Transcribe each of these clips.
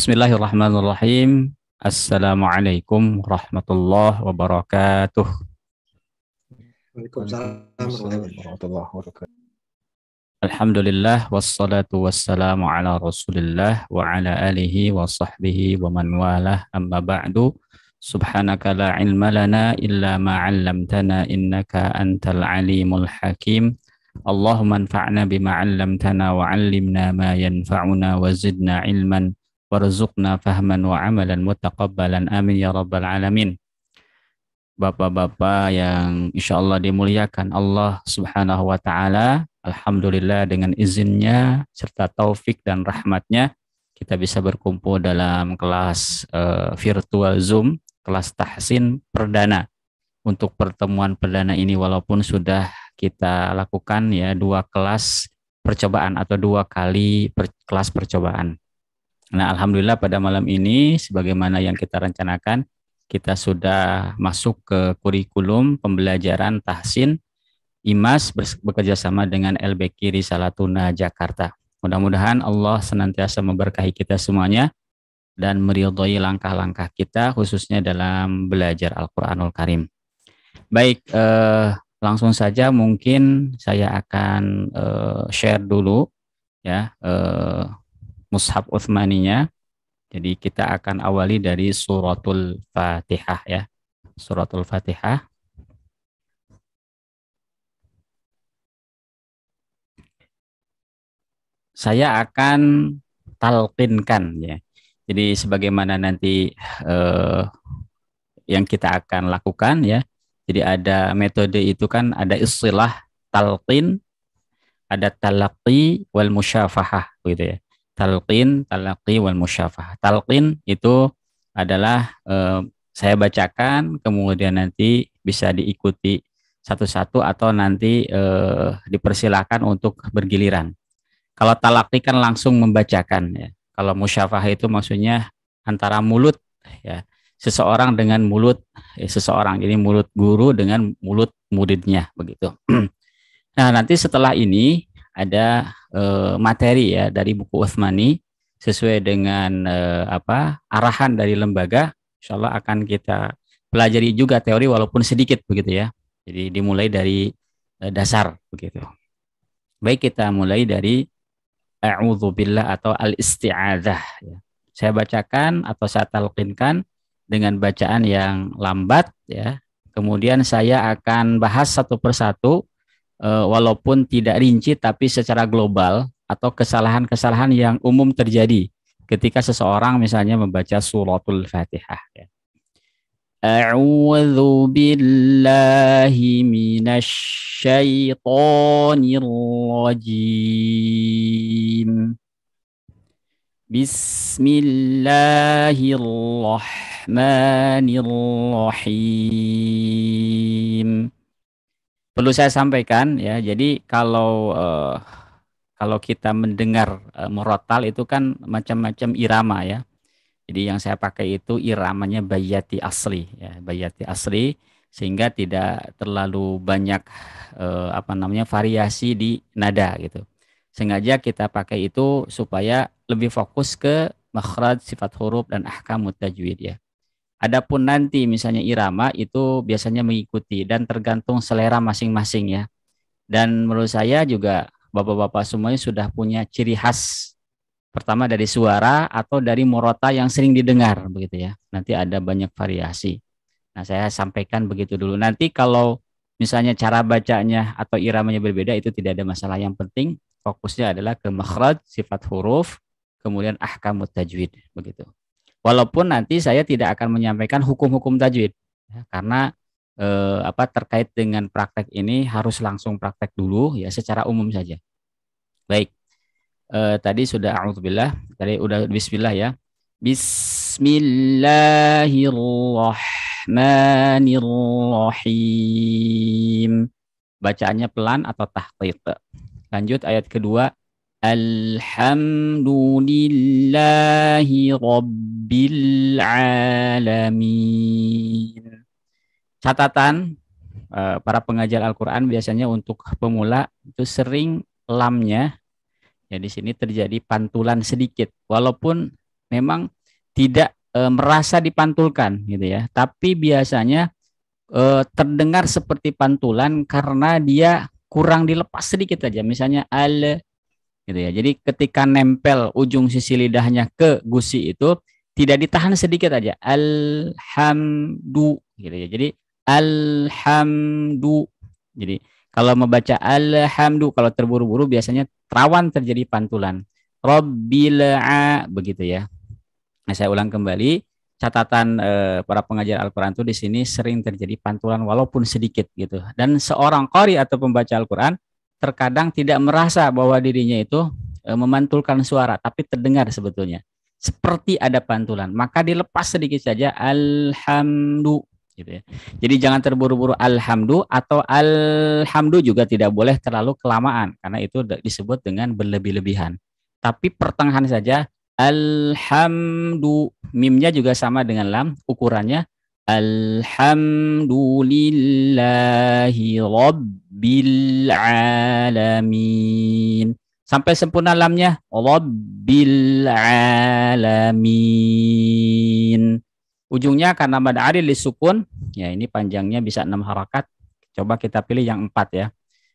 بسم الله الرحمن الرحيم السلام عليكم ورحمة الله وبركاته وعليكم السلام ورحمة الله وبركاته الحمد لله والصلاة والسلام على رسول الله وعلى آله وصحبه ومن والاه أما بعد سبحانك لا علم لنا إلا ما علمتنا إنك أنت العليم الحكيم اللهم انفعنا بما علمتنا وعلمنا ما ينفعنا وزدنا علماً warzuqna fahman wa amalan mutaqabbalan amin ya rabbal alamin Bapak-bapak yang insya Allah dimuliakan Allah subhanahu wa ta'ala Alhamdulillah dengan izinnya serta taufik dan rahmatnya kita bisa berkumpul dalam kelas uh, virtual Zoom, kelas tahsin perdana. Untuk pertemuan perdana ini walaupun sudah kita lakukan ya dua kelas percobaan atau dua kali per, kelas percobaan. Nah, alhamdulillah pada malam ini sebagaimana yang kita rencanakan, kita sudah masuk ke kurikulum pembelajaran tahsin IMAS bekerja sama dengan LBK Salatuna Jakarta. Mudah-mudahan Allah senantiasa memberkahi kita semuanya dan meridhoi langkah-langkah kita khususnya dalam belajar Al-Qur'anul Karim. Baik, eh, langsung saja mungkin saya akan eh, share dulu ya eh, mushaf Uthmaninya. Jadi kita akan awali dari suratul Fatihah ya. Suratul Fatihah. Saya akan talqinkan ya. Jadi sebagaimana nanti eh, yang kita akan lakukan ya. Jadi ada metode itu kan ada istilah talqin, ada talaqi wal musyafahah gitu ya talqin, talaqi wal musyafah. Talqin itu adalah eh, saya bacakan kemudian nanti bisa diikuti satu-satu atau nanti eh, dipersilakan untuk bergiliran. Kalau talaqi kan langsung membacakan ya. Kalau musyafah itu maksudnya antara mulut ya seseorang dengan mulut ya, seseorang ini mulut guru dengan mulut muridnya begitu. nah nanti setelah ini ada uh, materi ya dari buku Utsmani sesuai dengan uh, apa arahan dari lembaga Insya Allah akan kita pelajari juga teori walaupun sedikit begitu ya jadi dimulai dari uh, dasar begitu baik kita mulai dari a'udzubillah atau al-isti'adzah ya. saya bacakan atau saya talqinkan dengan bacaan yang lambat ya kemudian saya akan bahas satu persatu Eh, walaupun tidak rinci tapi secara global atau kesalahan-kesalahan yang umum terjadi ketika seseorang misalnya membaca suratul Fatihah ya. A'udzu billahi rajim. Bismillahirrahmanirrahim perlu saya sampaikan ya. Jadi kalau uh, kalau kita mendengar uh, murotal itu kan macam-macam irama ya. Jadi yang saya pakai itu iramanya bayati asli ya, bayati asli sehingga tidak terlalu banyak uh, apa namanya variasi di nada gitu. Sengaja kita pakai itu supaya lebih fokus ke makhraj sifat huruf dan ahkam mutajwid ya. Adapun nanti misalnya irama itu biasanya mengikuti dan tergantung selera masing-masing ya. Dan menurut saya juga bapak-bapak semuanya sudah punya ciri khas. Pertama dari suara atau dari morota yang sering didengar begitu ya. Nanti ada banyak variasi. Nah saya sampaikan begitu dulu. Nanti kalau misalnya cara bacanya atau iramanya berbeda itu tidak ada masalah. Yang penting fokusnya adalah ke makhraj, sifat huruf, kemudian ahkamut tajwid begitu. Walaupun nanti saya tidak akan menyampaikan hukum-hukum tajwid ya, karena eh, apa terkait dengan praktek ini harus langsung praktek dulu ya secara umum saja. Baik. Eh, tadi sudah alhamdulillah, tadi udah bismillah ya. Bismillahirrahmanirrahim. Bacaannya pelan atau tahqiq. Lanjut ayat kedua. Alhamdulillahi Rabbil Alamin catatan eh, para pengajar Al-Quran biasanya untuk pemula itu sering lamnya ya di sini terjadi pantulan sedikit walaupun memang tidak eh, merasa dipantulkan gitu ya tapi biasanya eh, terdengar seperti pantulan karena dia kurang dilepas sedikit aja misalnya al gitu ya. Jadi ketika nempel ujung sisi lidahnya ke gusi itu tidak ditahan sedikit aja. Alhamdu gitu ya. Jadi alhamdu. Jadi kalau membaca alhamdu kalau terburu-buru biasanya rawan terjadi pantulan. Robbila begitu ya. Nah, saya ulang kembali catatan eh, para pengajar Al-Qur'an itu di sini sering terjadi pantulan walaupun sedikit gitu. Dan seorang kori atau pembaca Al-Qur'an terkadang tidak merasa bahwa dirinya itu e, memantulkan suara, tapi terdengar sebetulnya. Seperti ada pantulan, maka dilepas sedikit saja alhamdu. Gitu ya. Jadi jangan terburu-buru alhamdu atau alhamdu juga tidak boleh terlalu kelamaan karena itu disebut dengan berlebih-lebihan. Tapi pertengahan saja alhamdu mimnya juga sama dengan lam ukurannya Alhamdulillahi Rabbil Alamin. Sampai sempurna lamnya. Rabbil Alamin. Ujungnya karena madari lisukun. Ya ini panjangnya bisa enam harakat. Coba kita pilih yang empat ya.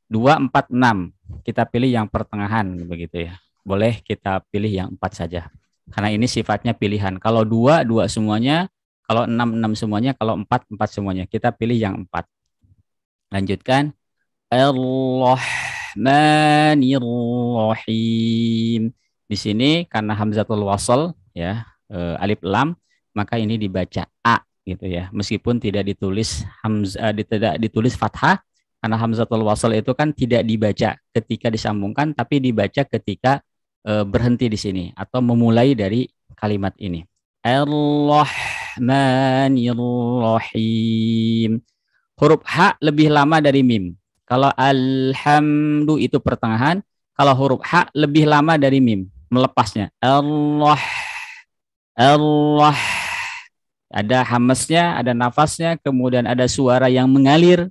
Dua, empat, enam. Kita pilih yang pertengahan begitu ya. Boleh kita pilih yang empat saja. Karena ini sifatnya pilihan. Kalau dua, dua semuanya kalau 6 6 semuanya, kalau 4 4 semuanya. Kita pilih yang 4. Lanjutkan. ar Di sini karena hamzatul wasal ya, e, alif lam, maka ini dibaca a gitu ya. Meskipun tidak ditulis hamzah eh, tidak ditulis fathah karena hamzatul wasal itu kan tidak dibaca ketika disambungkan tapi dibaca ketika e, berhenti di sini atau memulai dari kalimat ini. Allah Rahmanir Huruf H lebih lama dari mim. Kalau alhamdu itu pertengahan, kalau huruf H lebih lama dari mim, melepasnya. Allah, Allah. Ada hamasnya, ada nafasnya, kemudian ada suara yang mengalir.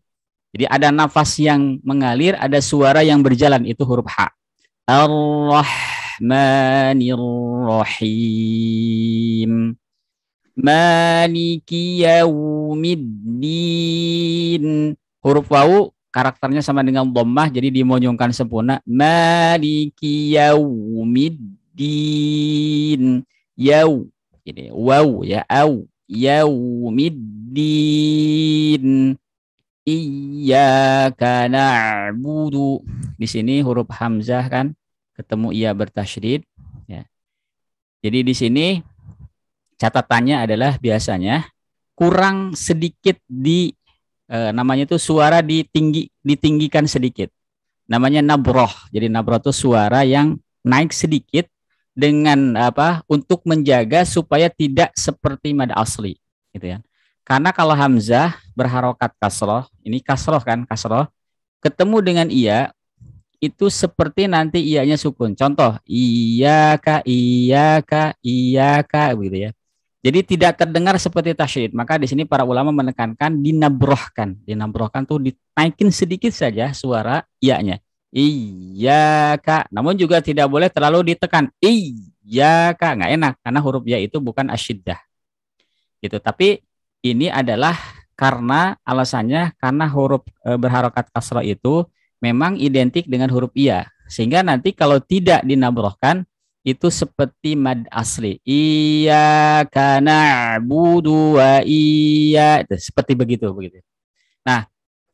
Jadi ada nafas yang mengalir, ada suara yang berjalan, itu huruf H. Allah. Rahmanir Maliki yaumiddin. Huruf wau karakternya sama dengan dhammah jadi dimonyongkan sempurna. Maliki yaumiddin. Yau ini wau ya au yaumiddin. Iyyaka na'budu. Di sini huruf hamzah kan ketemu ia bertasydid ya. Jadi di sini Catatannya adalah biasanya kurang sedikit di eh, namanya itu suara ditinggi ditinggikan sedikit. Namanya nabroh. Jadi nabroh itu suara yang naik sedikit dengan apa untuk menjaga supaya tidak seperti mad asli gitu ya. Karena kalau hamzah berharokat kasroh, ini kasroh kan kasroh, ketemu dengan iya itu seperti nanti ianya sukun. Contoh, iya ka, iya ka, iya ka, gitu ya. Jadi tidak terdengar seperti tasyid. Maka di sini para ulama menekankan dinabrohkan. Dinabrohkan tuh dinaikin sedikit saja suara iya-nya. Iya kak. Namun juga tidak boleh terlalu ditekan. Iya kak. Nggak enak. Karena huruf ya itu bukan asyiddah. Gitu. Tapi ini adalah karena alasannya karena huruf e, berharokat kasro itu memang identik dengan huruf iya. Sehingga nanti kalau tidak dinabrohkan itu seperti mad asli. Iya karena budu wa iya seperti begitu begitu. Nah,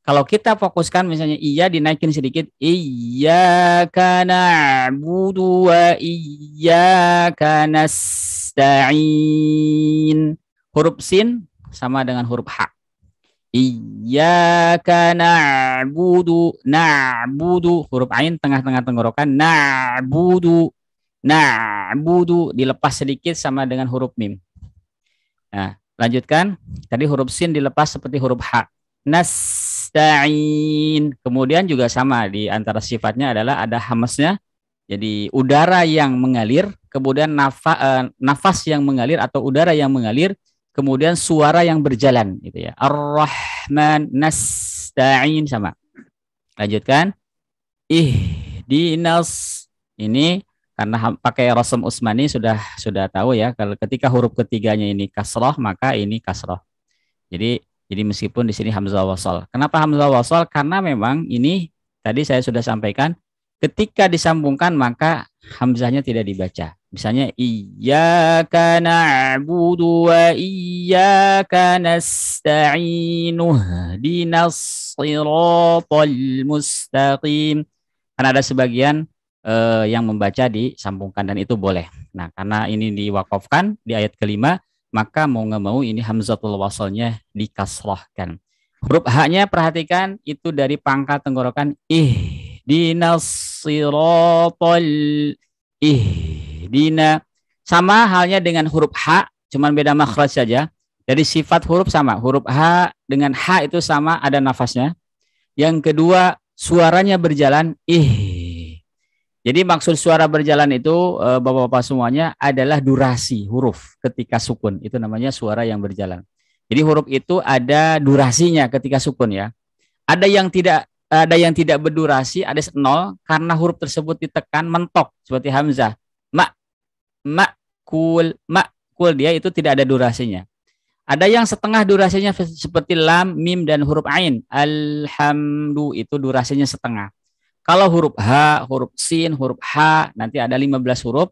kalau kita fokuskan misalnya iya dinaikin sedikit iya karena budu wa iya karena stain huruf sin sama dengan huruf hak. Iya budu na'budu budu Huruf ain tengah-tengah tenggorokan budu Na'budu dilepas sedikit sama dengan huruf mim. Nah, lanjutkan. Tadi huruf sin dilepas seperti huruf ha. Nasta'in. Kemudian juga sama di antara sifatnya adalah ada hamasnya. Jadi udara yang mengalir, kemudian nafa, eh, nafas yang mengalir atau udara yang mengalir, kemudian suara yang berjalan gitu ya. Ar-Rahman nasta'in sama. Lanjutkan. Ih dinas ini karena pakai rasam Usmani sudah sudah tahu ya kalau ketika huruf ketiganya ini kasroh maka ini kasroh jadi jadi meskipun di sini hamzah wasol kenapa hamzah wasol karena memang ini tadi saya sudah sampaikan ketika disambungkan maka hamzahnya tidak dibaca misalnya Iya iyyaka budu wa iya karena dinas siratal mustaqim karena ada sebagian eh, yang membaca disambungkan dan itu boleh. Nah, karena ini diwakofkan di ayat kelima, maka mau nggak mau ini hamzatul wasalnya dikasrahkan. Huruf H-nya perhatikan itu dari pangkal tenggorokan ih dinasiratul ih dina sama halnya dengan huruf H cuman beda makhraj saja dari sifat huruf sama huruf H dengan H itu sama ada nafasnya yang kedua suaranya berjalan ih jadi maksud suara berjalan itu eh, Bapak-bapak semuanya adalah durasi huruf ketika sukun. Itu namanya suara yang berjalan. Jadi huruf itu ada durasinya ketika sukun ya. Ada yang tidak ada yang tidak berdurasi, ada nol karena huruf tersebut ditekan mentok seperti hamzah. Mak mak kul mak kul dia itu tidak ada durasinya. Ada yang setengah durasinya seperti lam, mim dan huruf ain. Alhamdu itu durasinya setengah. Kalau huruf H, huruf Sin, huruf H, nanti ada 15 huruf,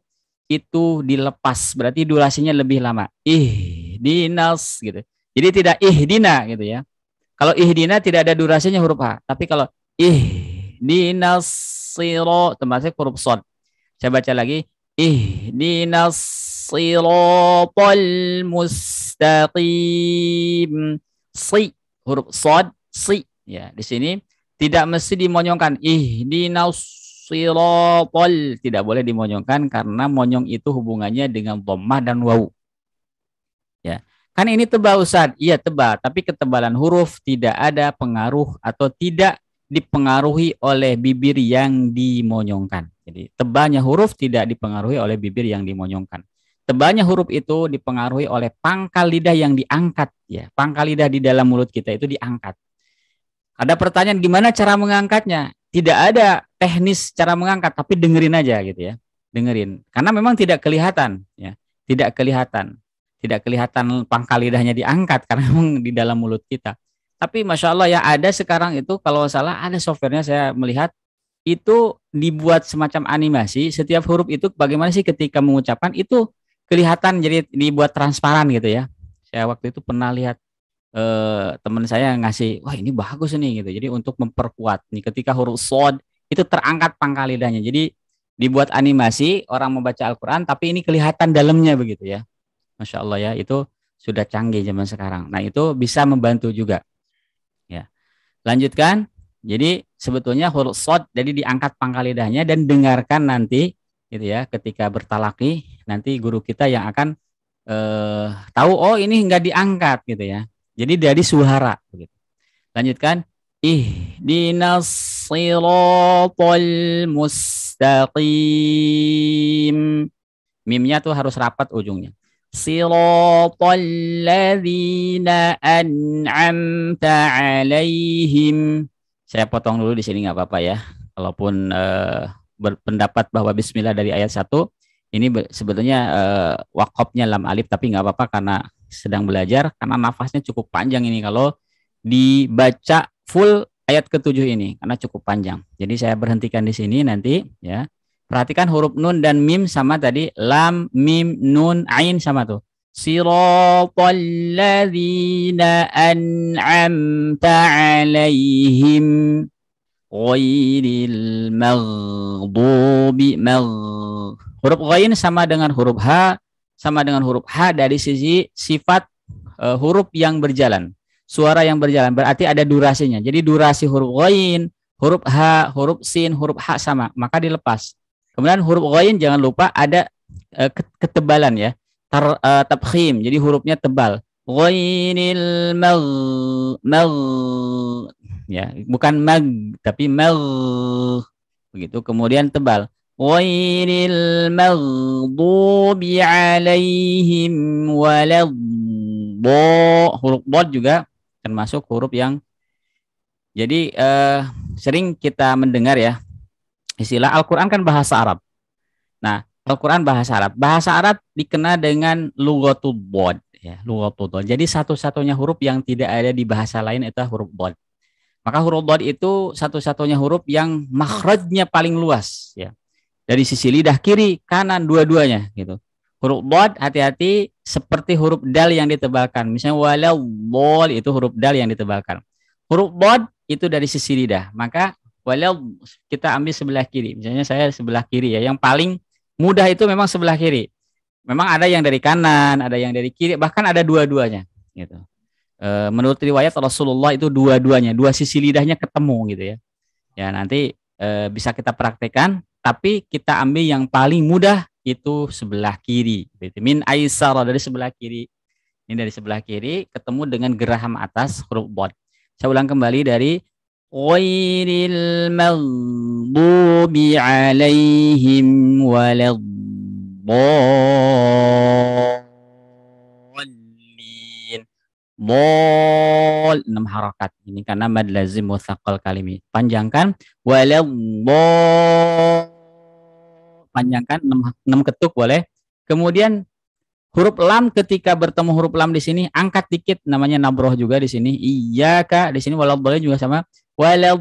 itu dilepas. Berarti durasinya lebih lama. Ih dinas gitu. Jadi tidak dina gitu ya. Kalau dina tidak ada durasinya huruf H. Tapi kalau dinas, siro, termasuk huruf son. Saya baca lagi. siro, pol, mustaqim. Si, huruf son, si. Ya, di sini tidak mesti dimonyongkan. Ih, dinausiropol. Tidak boleh dimonyongkan karena monyong itu hubungannya dengan bomah dan wau. Ya. Kan ini tebal Ustaz. Iya tebal, tapi ketebalan huruf tidak ada pengaruh atau tidak dipengaruhi oleh bibir yang dimonyongkan. Jadi tebalnya huruf tidak dipengaruhi oleh bibir yang dimonyongkan. Tebalnya huruf itu dipengaruhi oleh pangkal lidah yang diangkat ya. Pangkal lidah di dalam mulut kita itu diangkat. Ada pertanyaan gimana cara mengangkatnya? Tidak ada teknis cara mengangkat, tapi dengerin aja gitu ya. Dengerin. Karena memang tidak kelihatan ya. Tidak kelihatan. Tidak kelihatan pangkal lidahnya diangkat karena memang di dalam mulut kita. Tapi masya Allah ya ada sekarang itu kalau salah ada softwarenya saya melihat itu dibuat semacam animasi setiap huruf itu bagaimana sih ketika mengucapkan itu kelihatan jadi dibuat transparan gitu ya. Saya waktu itu pernah lihat eh, teman saya ngasih wah ini bagus nih gitu jadi untuk memperkuat nih ketika huruf sod itu terangkat pangkal lidahnya jadi dibuat animasi orang membaca Al-Quran tapi ini kelihatan dalamnya begitu ya masya Allah ya itu sudah canggih zaman sekarang nah itu bisa membantu juga ya lanjutkan jadi sebetulnya huruf sod jadi diangkat pangkal lidahnya dan dengarkan nanti gitu ya ketika bertalaki nanti guru kita yang akan eh, tahu oh ini nggak diangkat gitu ya jadi dari suhara. Begitu. Lanjutkan. Ihdinas siratal mustaqim. Mimnya tuh harus rapat ujungnya. Siratal ladzina an'amta alaihim. Saya potong dulu di sini nggak apa-apa ya. Walaupun uh, berpendapat bahwa bismillah dari ayat 1 ini sebetulnya uh, wakopnya lam alif tapi nggak apa-apa karena sedang belajar karena nafasnya cukup panjang ini kalau dibaca full ayat ketujuh ini karena cukup panjang. Jadi saya berhentikan di sini nanti ya. Perhatikan huruf nun dan mim sama tadi lam mim nun ain sama tuh. Siratal ladzina an'amta 'alaihim ghairil maghdubi magh. Huruf ghain sama dengan huruf ha sama dengan huruf H dari sisi sifat e, huruf yang berjalan. Suara yang berjalan berarti ada durasinya. Jadi durasi huruf Ghoin, huruf H, huruf sin, huruf H sama, maka dilepas. Kemudian huruf Ghoin jangan lupa ada e, ketebalan ya. Tar, e, tabkhim, jadi hurufnya tebal. Ghoinil mag, mag ya, bukan mag tapi mag begitu kemudian tebal. غير المغضوب alaihim waladdo huruf dot juga termasuk huruf yang jadi eh, sering kita mendengar ya istilah Al-Quran kan bahasa Arab. Nah Al-Quran bahasa Arab. Bahasa Arab dikenal dengan lugatul bod. Ya, lugatul bod. Jadi satu-satunya huruf yang tidak ada di bahasa lain itu huruf bod. Maka huruf bod itu satu-satunya huruf yang makhrajnya paling luas. Ya dari sisi lidah kiri, kanan, dua-duanya gitu. Huruf dot hati-hati seperti huruf dal yang ditebalkan. Misalnya walau bol itu huruf dal yang ditebalkan. Huruf dot itu dari sisi lidah. Maka walau kita ambil sebelah kiri. Misalnya saya sebelah kiri ya. Yang paling mudah itu memang sebelah kiri. Memang ada yang dari kanan, ada yang dari kiri, bahkan ada dua-duanya gitu. E, menurut riwayat Rasulullah itu dua-duanya, dua sisi lidahnya ketemu gitu ya. Ya nanti e, bisa kita praktekkan tapi kita ambil yang paling mudah itu sebelah kiri. Min aisara dari sebelah kiri. Ini dari sebelah kiri ketemu dengan geraham atas huruf bot Saya ulang kembali dari Wairil maghdubi alaihim waladdallin. Bol enam harokat ini karena mad lazim mutsaqal kalimi. Panjangkan waladdallin panjangkan 6, 6 ketuk boleh. Kemudian huruf lam ketika bertemu huruf lam di sini angkat dikit namanya nabroh juga di sini. Iya Kak, di sini walau boleh juga sama walau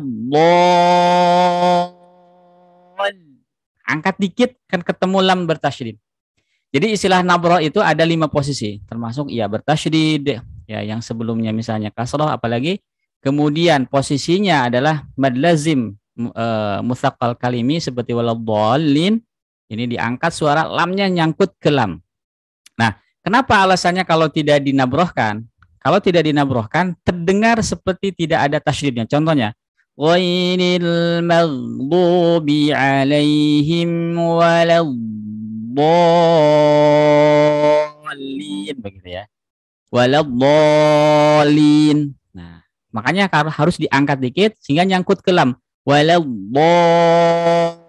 Angkat dikit kan ketemu lam bertasydid. Jadi istilah nabroh itu ada lima posisi termasuk ya bertasydid ya yang sebelumnya misalnya kasroh apalagi kemudian posisinya adalah mad lazim mutakal eh, kalimi seperti waladhdallin ini diangkat suara lamnya nyangkut ke lam. Nah, kenapa alasannya kalau tidak dinabrohkan? Kalau tidak dinabrohkan, terdengar seperti tidak ada tasydidnya. Contohnya, ghairil maghdubi alaihim begitu ya. Waladhdallin. Nah, makanya harus diangkat dikit sehingga nyangkut ke lam. Waladhdallin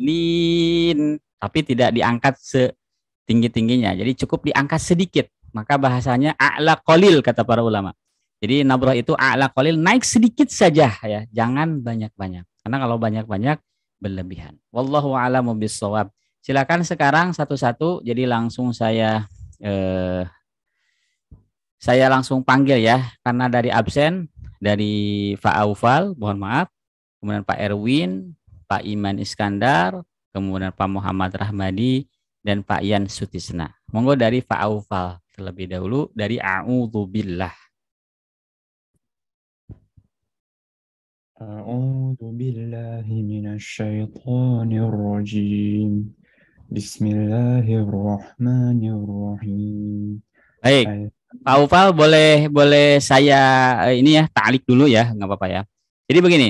lin tapi tidak diangkat setinggi-tingginya. Jadi cukup diangkat sedikit. Maka bahasanya a'la kolil kata para ulama. Jadi nabrak itu a'la kolil naik sedikit saja ya, jangan banyak-banyak. Karena kalau banyak-banyak berlebihan. Wallahu a'lamu bissawab. Silakan sekarang satu-satu jadi langsung saya eh, saya langsung panggil ya karena dari absen dari Pak Aufal, mohon maaf. Kemudian Pak Erwin, Pak Iman Iskandar, kemudian Pak Muhammad Rahmadi, dan Pak Yan Sutisna. Monggo dari Pak Aufal terlebih dahulu dari A'udzubillah. Billah. A'udhu من الشيطان الرجيم بسم الله Baik, Pak Ufal boleh boleh saya eh, ini ya taalik dulu ya, nggak apa-apa ya. Jadi begini,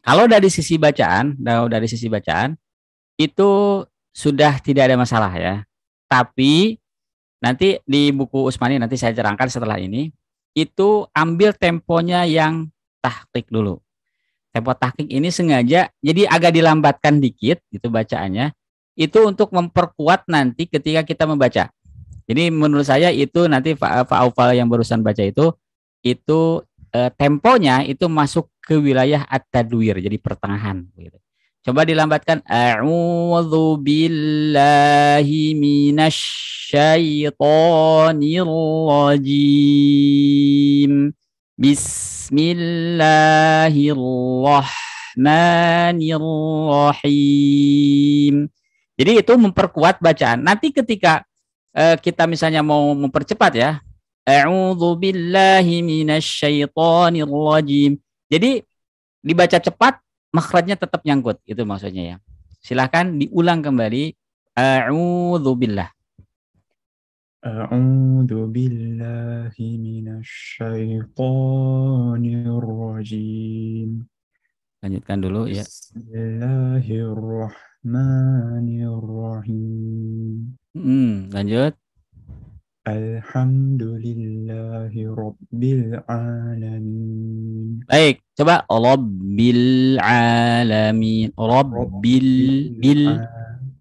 kalau dari sisi bacaan, nah, dari sisi bacaan itu sudah tidak ada masalah ya. Tapi nanti di buku Usmani nanti saya cerangkan setelah ini itu ambil temponya yang taktik dulu. Tempo taktik ini sengaja jadi agak dilambatkan dikit gitu bacaannya itu untuk memperkuat nanti ketika kita membaca. Jadi menurut saya itu nanti Pak Aufal yang barusan baca itu itu eh, temponya itu masuk ke wilayah at-tadwir jadi pertengahan gitu. Coba dilambatkan a'udzu billahi minasyaitonir rajim. Bismillahirrahmanirrahim. Jadi itu memperkuat bacaan. Nanti ketika eh, kita misalnya mau mempercepat ya, A'udzu billahi minasyaitonir rajim. Jadi dibaca cepat makhrajnya tetap nyangkut itu maksudnya ya. Silakan diulang kembali a'udzu billah. A'udzu billahi minasyaitonir rajim. Lanjutkan dulu ya. Bismillahirrahmanirrahim. Hmm, lanjut. Alhamdulillahi Rabbil Alamin. Baik, coba Rabbil Alamin. Rabbil bil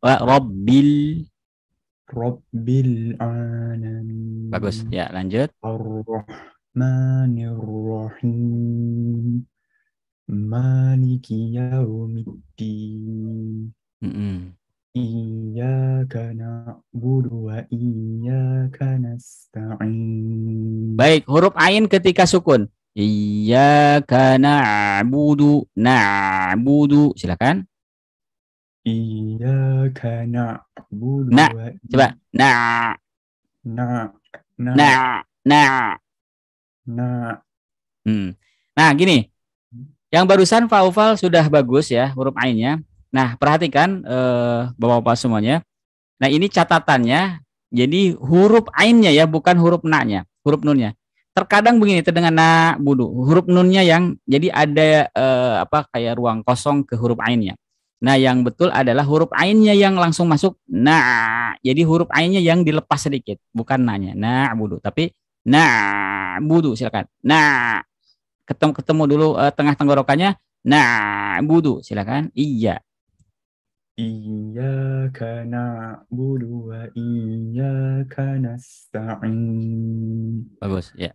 Rabbil Rabbil Alamin. Bagus. Ya, lanjut. Ar-Rahmanir-Rahim. Maliki Yaumiddin. Mm -mm. Iyyaka na'budu wa iyyaka nasta'in. Baik, huruf ain ketika sukun. Iyyaka na'budu na'budu. Silakan. Iyyaka na'budu na. wa coba na na na na na. na. Hmm. Nah, gini. Hmm. Yang barusan faufal sudah bagus ya huruf ainnya. Nah, perhatikan eh, Bapak-bapak semuanya. Nah, ini catatannya. Jadi huruf ainnya ya, bukan huruf na-nya, huruf nunnya. Terkadang begini terdengar na budu, huruf nunnya yang jadi ada eh, apa kayak ruang kosong ke huruf ainnya. Nah, yang betul adalah huruf ainnya yang langsung masuk na. Jadi huruf ainnya yang dilepas sedikit, bukan nanya. Na budu, tapi na budu silakan. Nah, ketemu ketemu dulu eh, tengah tenggorokannya. Nah, budu silakan. Iya. Iyyaka na'budu wa iyyaka nasta'in. Bagus, ya.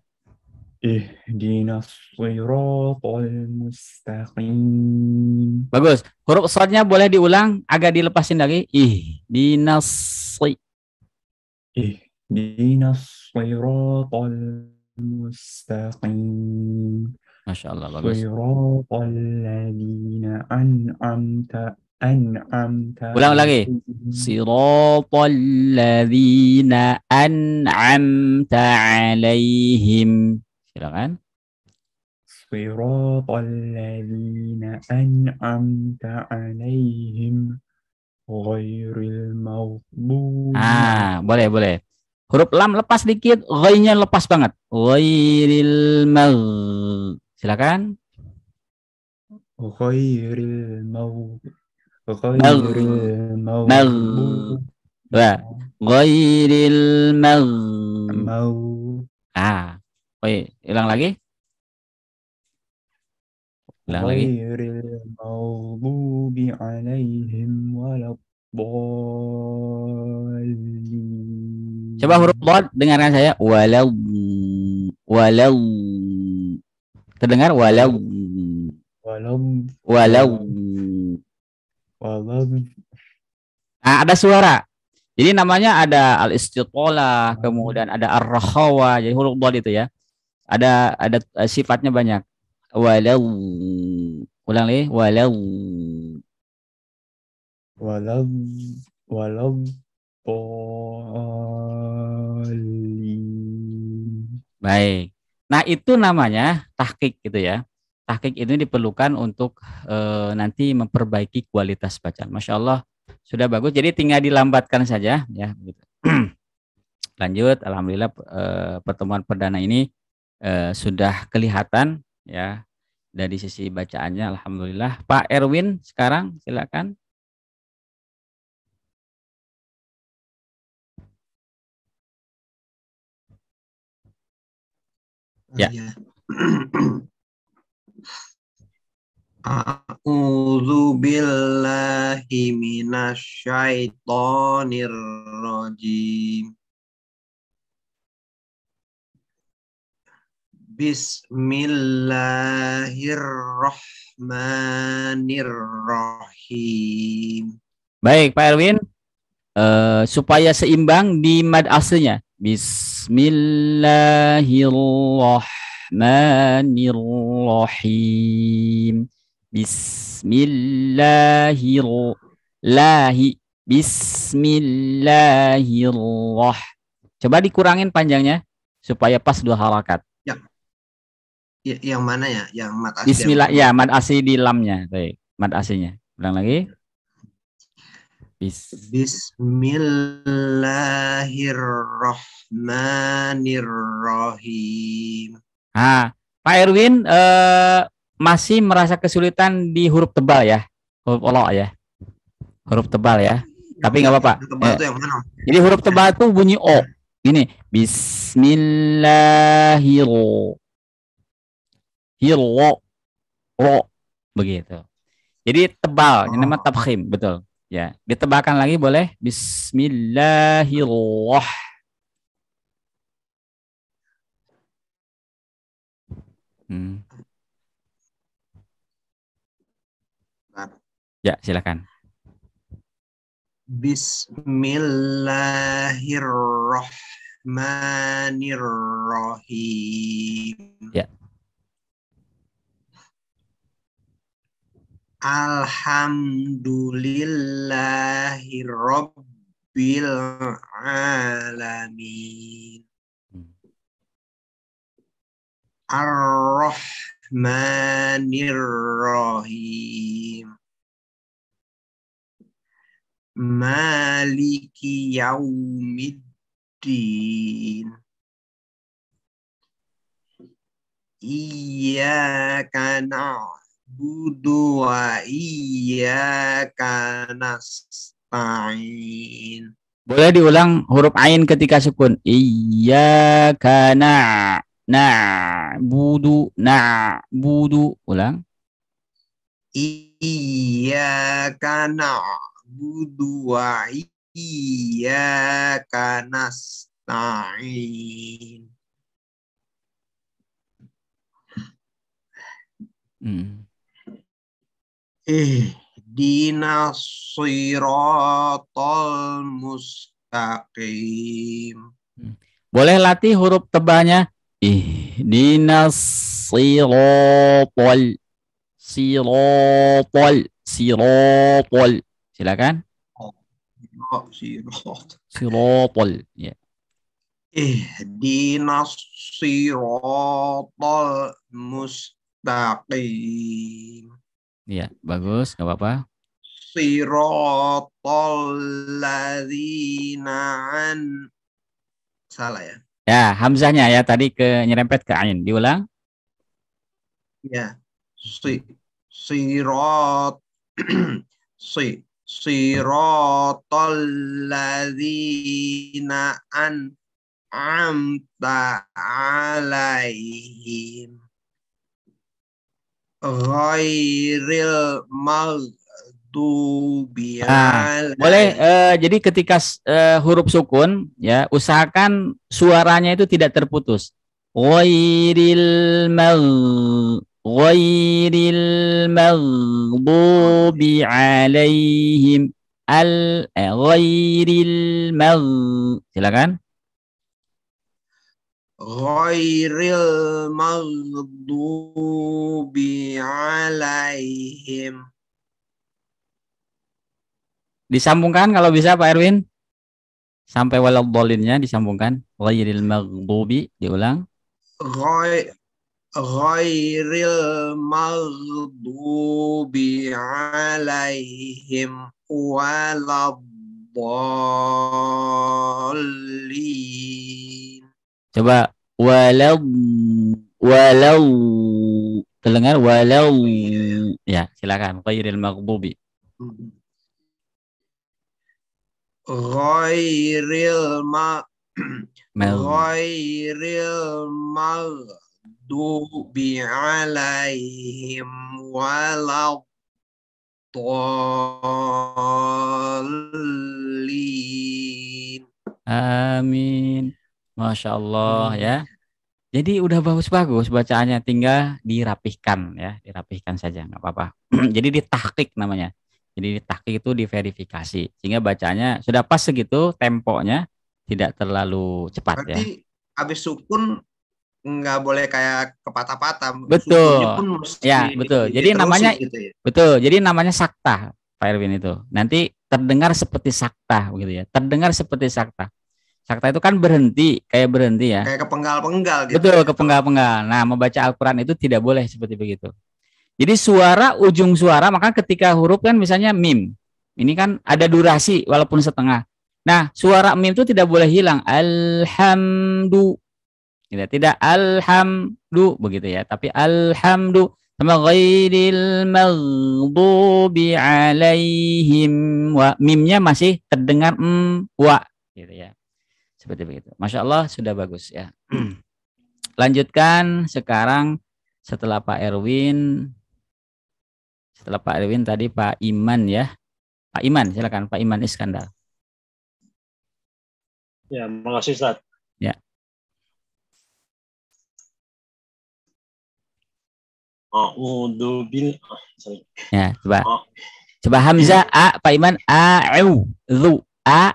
Ihdinas siratal mustaqim. Bagus. Huruf sodnya boleh diulang agak dilepasin lagi. Ihdinas Eh Ihdinas siratal mustaqim. Masya Allah, bagus. Siratal ladina an'amta an'amta ulang lagi siratal ladzina an'amta alaihim silakan siratal ladzina an'amta alaihim ghairil maghdubi ah boleh boleh huruf lam lepas dikit ghainya lepas banget ghairil maghdubi silakan ghairil maghdubi غير المغضوب غير المغضوب ah Oke, hilang lagi. hilang lagi. Ghairil maghdubi alaihim waladdallin. Coba huruf dad dengarkan saya. Walau walau terdengar walau walau walau Nah, ada suara. Jadi namanya ada al istiqola, kemudian ada ar rahawa jadi huruf dua itu ya. Ada ada eh, sifatnya banyak. Walau ulang lagi walau walau walau poli. Baik. Nah, itu namanya tahqiq gitu ya tahqiq itu diperlukan untuk e, nanti memperbaiki kualitas bacaan. Masya Allah sudah bagus. Jadi tinggal dilambatkan saja ya. Gitu. Lanjut, alhamdulillah e, pertemuan perdana ini e, sudah kelihatan ya dari sisi bacaannya. Alhamdulillah. Pak Erwin sekarang silakan. Ya. ya A'udzu billahi minasyaitonir rajim. Bismillahirrahmanirrahim. Baik, Pak Erwin. Uh, supaya seimbang di mad aslinya. Bismillahirrahmanirrahim. Bismillahirrahmanirrahim. Bismillahirrahmanirrahim. Bismillahirrahmanirrahim. Coba dikurangin panjangnya supaya pas dua harakat. Ya. ya yang mana ya? Yang mad asli. Bismillah yang... ya mad asli di lamnya. Baik, mad aslinya. Ulang lagi. Bismillahirrahmanirrahim. Nah, Pak Erwin eh, masih merasa kesulitan di huruf tebal ya, huruf olo ya, huruf tebal ya. Tapi nggak apa-apa. Eh. Jadi huruf tebal itu bunyi o. Ini Bismillahirrahmanirrahim. Hiro, begitu. Jadi tebal, ini nama oh. tabkhim, betul. Ya, ditebalkan lagi boleh. Bismillahirrahmanirrahim. Hmm. Ya, silakan. Bismillahirrahmanirrahim. Ya. Alhamdulillahirabbil alamin. Ar-Rahmanir-Rahim. Maliki Yawmiddin Iyaka na'budu wa iyaka nasta'in. Boleh diulang huruf ain ketika sukun. Iyaka na'budu na'budu na'budu ulang iya, kana budu wa iya kana stain hmm. Eh siratal mustaqim hmm. boleh latih huruf tebalnya Ihdinas sirotol. Sirotol. Sirotol. Silakan. Sirotol. Sirotol. Ya. Ihdinas sirotol mustaqim. Iya, bagus. Gak apa-apa. Sirotol ladhina an... Salah ya? Ya, hamzahnya ya tadi ke nyerempet ke ain. Diulang. Ya. Si sirat si siratal ladzina an amta alaihim ghairil magh tubial. Nah, boleh uh, jadi ketika uh, huruf sukun ya usahakan suaranya itu tidak terputus. Wairil mal, wairil maghdubi alaihim al eh, ghairil mal. silakan ghairil maghdubi alaihim Disambungkan kalau bisa Pak Erwin. Sampai walau bolinnya disambungkan. Ghairil maghdubi diulang. Ghairil maghdubi alaihim waladdallin. Coba walau walau terdengar walau ya silakan ghairil maghdubi. Hmm ghairil ma ghairil maghdubi alaihim walau Tolin. Amin. Masya Allah hmm. ya. Jadi udah bagus-bagus bacaannya, tinggal dirapihkan ya, dirapihkan saja nggak apa-apa. Jadi ditahkik namanya, jadi tahqiq itu diverifikasi sehingga bacanya sudah pas segitu temponya tidak terlalu cepat ya. Berarti, ya. Habis sukun nggak boleh kayak kepatah-patah. Betul. Pun ya ya betul. Jadi namanya gitu ya. betul. Jadi namanya sakta Pak Erwin itu. Nanti terdengar seperti sakta begitu ya. Terdengar seperti sakta. Sakta itu kan berhenti, kayak berhenti ya. Kayak kepenggal-penggal gitu. Betul, ya. kepenggal-penggal. Nah, membaca Al-Quran itu tidak boleh seperti begitu. Jadi suara ujung suara maka ketika huruf kan misalnya mim. Ini kan ada durasi walaupun setengah. Nah, suara mim itu tidak boleh hilang. Alhamdu. Tidak, tidak alhamdu begitu ya, tapi alhamdu sama ghairil maghdubi alaihim wa mimnya masih terdengar mm, wa gitu ya. Seperti begitu. Masya Allah sudah bagus ya. Lanjutkan sekarang setelah Pak Erwin setelah Pak Erwin tadi Pak Iman ya. Pak Iman, silakan Pak Iman Iskandar. Ya, makasih Ustaz. Ya. A'udhu bil ah, Ya, coba. Ah. Coba Hamzah A, Pak Iman A'udhu, a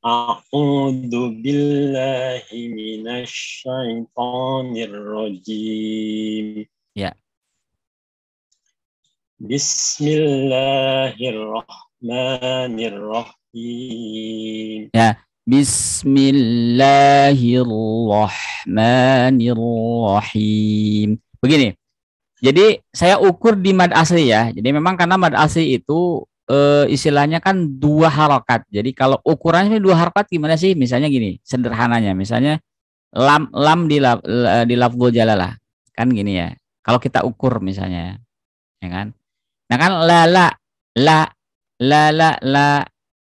A'udhu billahi minasyaitanirrojim. الشيطان الرجيم. Ya. Bismillahirrahmanirrahim. Ya, Bismillahirrahmanirrahim. Begini. Jadi saya ukur di mad asli ya. Jadi memang karena mad asli itu e, istilahnya kan dua harokat. Jadi kalau ukurannya dua harokat gimana sih? Misalnya gini, sederhananya. Misalnya lam lam di lab di lafzul jalalah. Kan gini ya. Kalau kita ukur misalnya ya kan? Nah kan la la la la la la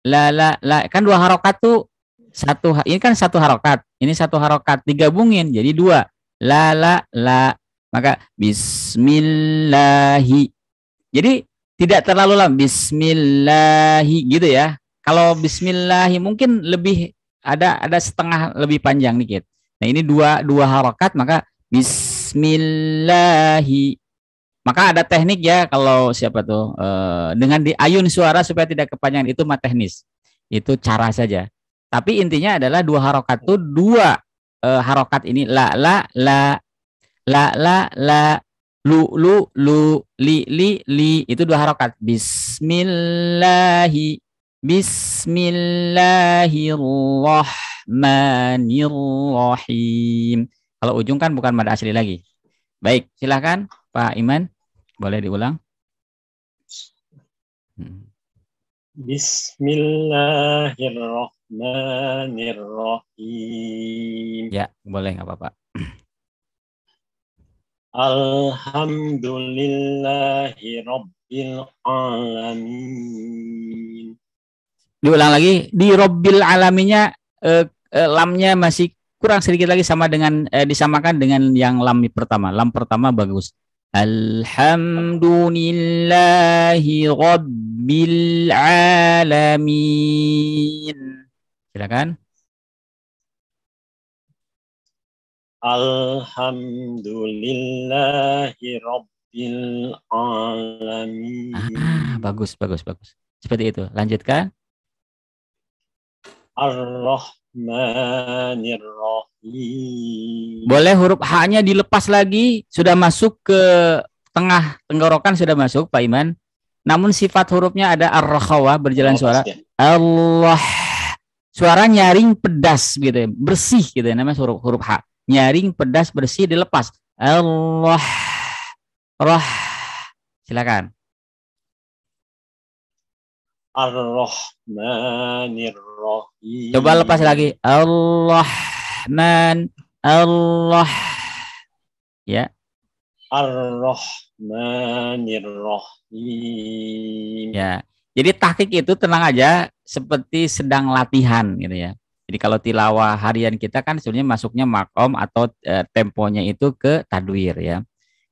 la la la kan dua harokat tuh satu ini kan satu harokat ini satu harokat digabungin jadi dua la la la maka Bismillahi jadi tidak terlalu lama Bismillahi gitu ya kalau Bismillahi mungkin lebih ada ada setengah lebih panjang dikit nah ini dua dua harokat maka Bismillahi maka ada teknik ya kalau siapa tuh eh, dengan diayun suara supaya tidak kepanjangan itu mah teknis. Itu cara saja. Tapi intinya adalah dua harokat tuh dua eh, harokat ini la la la la la la lu lu lu li li li itu dua harokat. Bismillahi Bismillahirrahmanirrahim. Kalau ujung kan bukan mad asli lagi. Baik, silahkan. Pak Iman, boleh diulang? Hmm. Bismillahirrahmanirrahim. Ya, boleh nggak apa-apa. Alhamdulillahi Rabbil Alamin. Diulang lagi, di Rabbil Alaminya eh, eh, lamnya masih kurang sedikit lagi sama dengan eh, disamakan dengan yang lam pertama. Lam pertama bagus. Alhamdulillahi Rabbil Alamin. Silakan. Alhamdulillahi Rabbil Alamin. Ah, bagus, bagus, bagus. Seperti itu. Lanjutkan. Ar-Rahmanir Rahim. Boleh huruf H-nya dilepas lagi, sudah masuk ke tengah tenggorokan sudah masuk Pak Iman. Namun sifat hurufnya ada ar berjalan oh, suara. Ya. Allah. Suara nyaring pedas gitu ya, bersih gitu ya namanya huruf huruf H. Nyaring pedas bersih dilepas. Allah. Roh. Silakan. Ar-Rahmanir Rahim. Coba lepas lagi. Allah. Ar-Rahman Allah ya Ar-Rahmanir-Rahim ya jadi tahqiq itu tenang aja seperti sedang latihan gitu ya jadi kalau tilawah harian kita kan sebenarnya masuknya makom atau e, temponya itu ke tadwir ya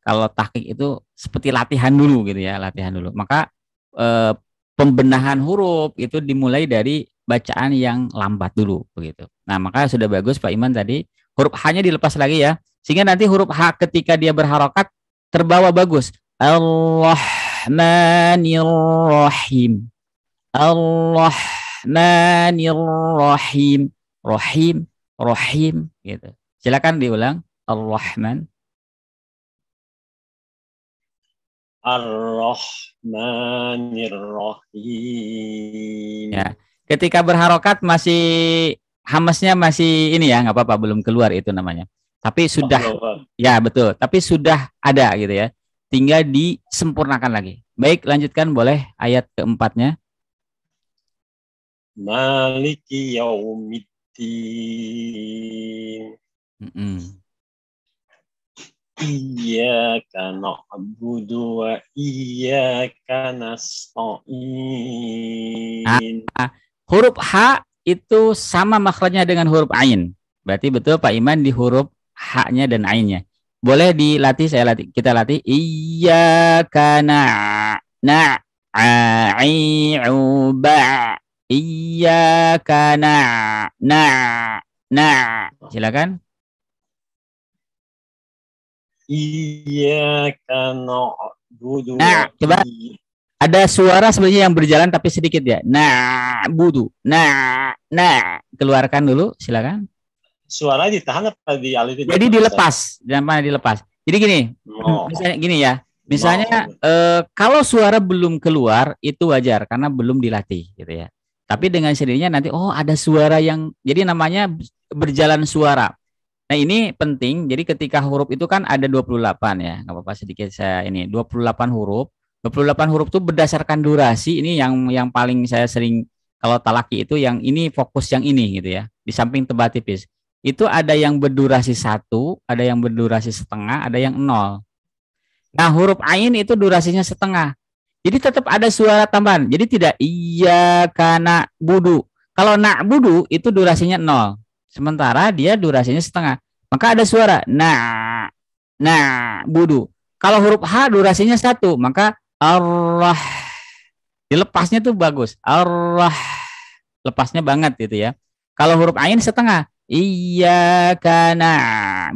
kalau tahqiq itu seperti latihan dulu gitu ya latihan dulu maka e, pembenahan huruf itu dimulai dari bacaan yang lambat dulu begitu. Nah, maka sudah bagus Pak Iman tadi huruf H-nya dilepas lagi ya. Sehingga nanti huruf H ketika dia berharokat terbawa bagus. Allahmanirrahim. Allahmanirrahim. Rahim, rahim gitu. Silakan diulang. Ar-Rahman. Ar-Rahmanirrahim. Ya ketika berharokat masih hamasnya masih ini ya nggak apa-apa belum keluar itu namanya tapi sudah oh, ya betul tapi sudah ada gitu ya tinggal disempurnakan lagi baik lanjutkan boleh ayat keempatnya maliki yaumiddin mm -mm. Iyaka na'budu wa iyaka nasta'in. Ah, ah, Huruf H itu sama makhrajnya dengan huruf Ain. Berarti betul Pak Iman di huruf H-nya dan Ain-nya. Boleh dilatih, saya latih. Kita latih. Iya kana na a'i'uba. Iya kana na na. Silakan. Iya kana Nah, coba ada suara sebenarnya yang berjalan tapi sedikit ya. Nah, butuh. Nah, nah, keluarkan dulu silakan. Suara ditahan apa Jadi dilepas, jangan dilepas. Jadi gini, oh. misalnya gini ya. Misalnya oh. eh, kalau suara belum keluar itu wajar karena belum dilatih gitu ya. Tapi dengan sendirinya nanti oh ada suara yang jadi namanya berjalan suara. Nah, ini penting. Jadi ketika huruf itu kan ada 28 ya. nggak apa-apa sedikit saya ini 28 huruf 28 huruf itu berdasarkan durasi ini yang yang paling saya sering kalau talaki itu yang ini fokus yang ini gitu ya di samping tebal tipis itu ada yang berdurasi satu ada yang berdurasi setengah ada yang nol nah huruf ain itu durasinya setengah jadi tetap ada suara tambahan jadi tidak iya karena budu kalau nak budu itu durasinya nol sementara dia durasinya setengah maka ada suara nah nah budu kalau huruf h durasinya satu maka Arrah. Dilepasnya tuh bagus. Arrah. Lepasnya banget gitu ya. Kalau huruf ain setengah. Iya karena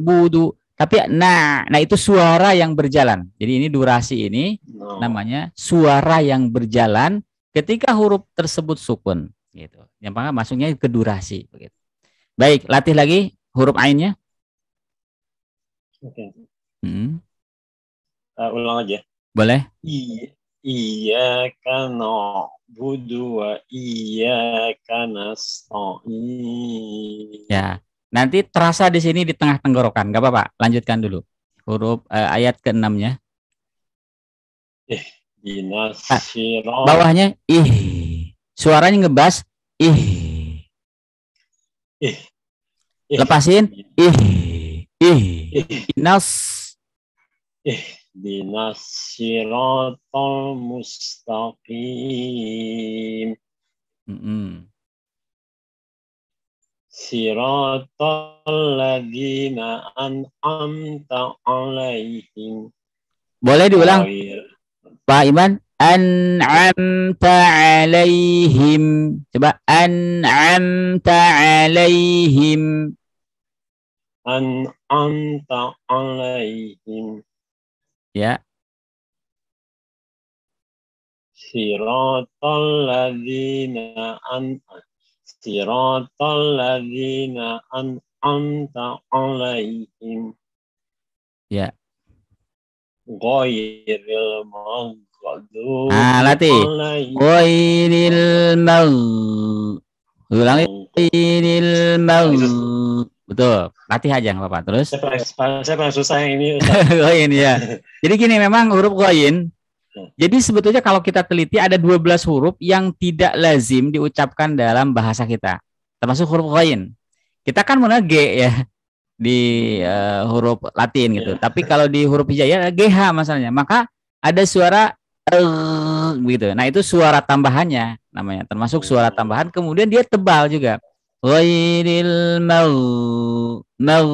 budu. Tapi nah, nah itu suara yang berjalan. Jadi ini durasi ini no. Oh. namanya suara yang berjalan ketika huruf tersebut sukun gitu. Yang maka masuknya ke durasi begitu. Baik, latih lagi huruf ainnya. Oke. Okay. Hmm. Uh, ulang aja. Boleh? Iya. Iya karena budua iya karena iya. Ya, nanti terasa di sini di tengah tenggorokan, gak apa-apa. Lanjutkan dulu huruf eh, ayat keenamnya. Eh, ah, Bawahnya ih, suaranya ngebas ih. Ih. Eh, ih. Eh. Lepasin ih. Ih. ih. Eh. Inas. Ih. اهدنا الصراط المستقيم صراط الذين أنعمت عليهم Boleh diulang Pak Iman An'amta alaihim Coba An'amta alaihim An'amta alaihim Ya. Siratal ladzina an Siratal ladzina Anta alaihim. Ya. Ghairil maghdubi Ah, latih. Ghairil magh. Ulangi. Ghairil magh. Betul, latih aja nggak apa-apa. Terus? Saya paling, susah yang ini. koin oh, ya. Jadi gini memang huruf koin ya. Jadi sebetulnya kalau kita teliti ada 12 huruf yang tidak lazim diucapkan dalam bahasa kita. Termasuk huruf koin Kita kan mana G ya di uh, huruf Latin gitu. Yeah. Tapi kalau di huruf Hijaiyah GH masalahnya. Maka ada suara gitu. Nah, itu suara tambahannya namanya. Termasuk ya. suara tambahan kemudian dia tebal juga. Ghairil mau mau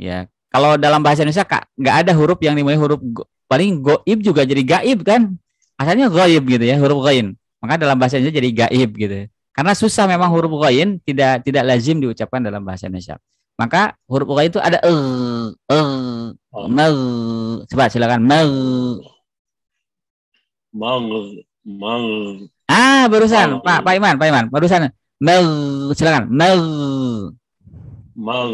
ya kalau dalam bahasa Indonesia kak nggak ada huruf yang dimulai huruf go, paling goib juga jadi gaib kan asalnya goib gitu ya huruf gain maka dalam bahasa Indonesia jadi gaib gitu karena susah memang huruf gain tidak tidak lazim diucapkan dalam bahasa Indonesia maka huruf gain itu ada e e oh. mau coba silakan mau mau mau ah barusan pak pak Iman pak Iman barusan Mel, silakan. Mel. Mel.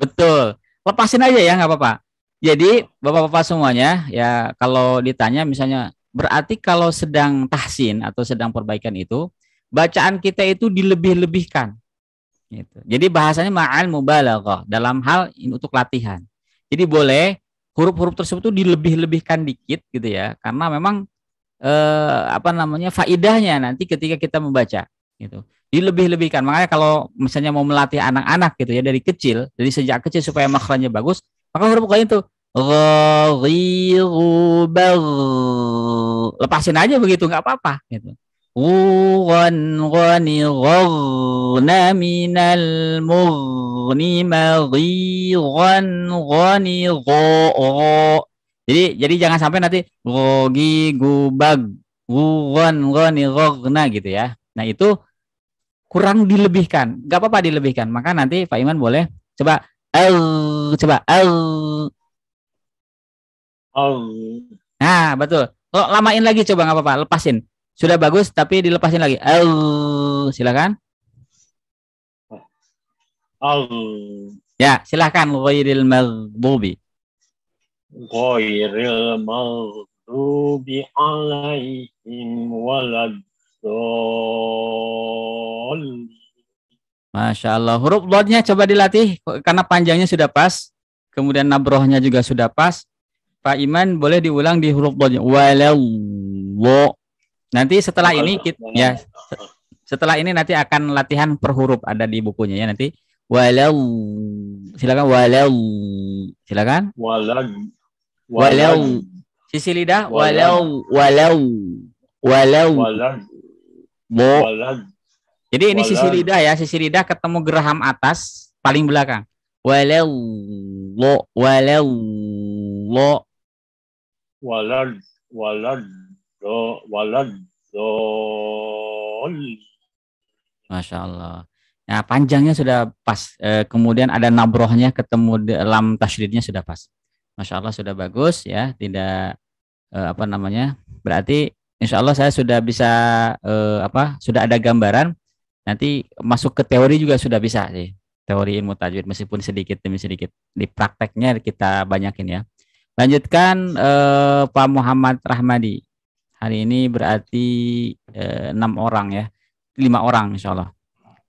Betul. Lepasin aja ya, nggak apa-apa. Jadi bapak-bapak semuanya, ya kalau ditanya misalnya berarti kalau sedang tahsin atau sedang perbaikan itu bacaan kita itu dilebih-lebihkan. Gitu. Jadi bahasanya ma'al mubalaghah dalam hal ini untuk latihan. Jadi boleh huruf-huruf tersebut itu dilebih-lebihkan dikit gitu ya, karena memang eh, apa namanya faidahnya nanti ketika kita membaca gitu dilebih-lebihkan. Makanya kalau misalnya mau melatih anak-anak gitu ya dari kecil, dari sejak kecil supaya makhrajnya bagus, maka huruf koin itu lepasin aja begitu nggak apa-apa gitu. Wan wani ghana minal mughni maghiran Jadi jadi jangan sampai nanti gogi gubag wan wani ghana gitu ya. Nah itu kurang dilebihkan. Gak apa-apa dilebihkan. Maka nanti Pak Iman boleh coba al coba al al. Nah, betul. Kalau lamain lagi coba nggak apa-apa, lepasin. Sudah bagus tapi dilepasin lagi. Al silakan. Al. Ya, silakan ghairil maghdubi. Ghairil maghdubi alaihim walad Dol. Masya Allah. Huruf dotnya coba dilatih karena panjangnya sudah pas. Kemudian nabrohnya juga sudah pas. Pak Iman boleh diulang di huruf dodnya. Walau. Nanti setelah ini kita, ya setelah ini nanti akan latihan per huruf ada di bukunya ya nanti. Walau. Silakan walau. Silakan. Walau. Walau. Sisi lidah walau walau. Walau. walau. Bo. Jadi ini sisi lidah ya, sisi lidah ketemu geraham atas paling belakang. Walau walau walad walad walad Masya Allah. Nah, panjangnya sudah pas. Eh, kemudian ada nabrohnya ketemu dalam tasydidnya sudah pas. Masya Allah sudah bagus ya, tidak eh, apa namanya. Berarti Insya Allah saya sudah bisa eh, apa sudah ada gambaran nanti masuk ke teori juga sudah bisa sih teori ilmu tajwid meskipun sedikit demi sedikit di prakteknya kita banyakin ya lanjutkan eh, Pak Muhammad Rahmadi hari ini berarti eh, enam eh, orang ya lima orang insya Allah